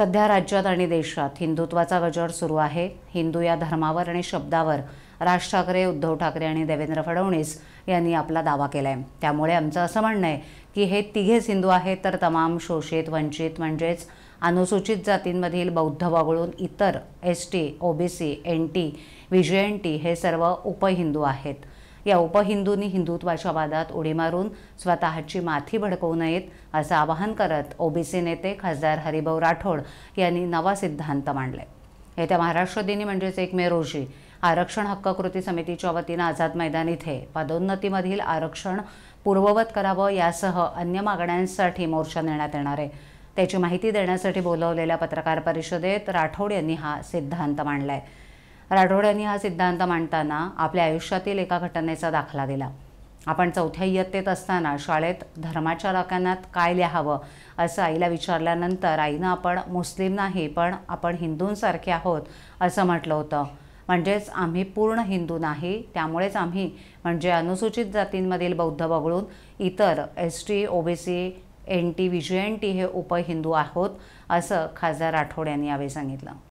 सध्या राज्यात आणि देशात हिंदुत्वाचा गजर सुरू आहे हिंदू या धर्मावर आणि शब्दावर राज ठाकरे उद्धव ठाकरे आणि देवेंद्र फडणवीस यांनी आपला दावा केला आहे त्यामुळे आमचं असं म्हणणं आहे की हे तिघेच हिंदू आहेत तर तमाम शोषित वंचित म्हणजेच अनुसूचित जातींमधील बौद्ध वगळून इतर S T OBC N T विजय एन टी हे सर्व उपहिंदू आहेत या उपहिंदूंनी हिंदुत्वाच्या वादात उडी मारून स्वतःची माथी भडकवू नयेत असं आवाहन करत ओबीसी नेते खासदार हरिभाऊ राठोड यांनी नवा सिद्धांत मांडलाय येत्या महाराष्ट्र दिनी म्हणजेच एक मे रोजी आरक्षण हक्क कृती समितीच्या वतीनं आझाद मैदान इथे पदोन्नतीमधील आरक्षण पूर्ववत करावं यासह अन्य मागण्यांसाठी मोर्चा नेण्यात येणार आहे त्याची माहिती देण्यासाठी बोलवलेल्या पत्रकार परिषदेत राठोड यांनी हा सिद्धांत मांडला आहे राठोड यांनी हा सिद्धांत मांडताना आपल्या आयुष्यातील एका घटनेचा दाखला दिला आपण चौथ्या इयत्तेत असताना शाळेत धर्माच्या राखण्यात काय लिहावं असं आईला विचारल्यानंतर आईनं आपण मुस्लिम नाही पण आपण हिंदूंसारखे आहोत असं म्हटलं होतं म्हणजेच आम्ही पूर्ण हिंदू नाही त्यामुळेच आम्ही म्हणजे अनुसूचित जातींमधील बौद्ध वगळून इतर S T OBC N T विजय एन टी हे उपहिंदू आहोत असं खासदार राठोड यांनी यावेळी सांगितलं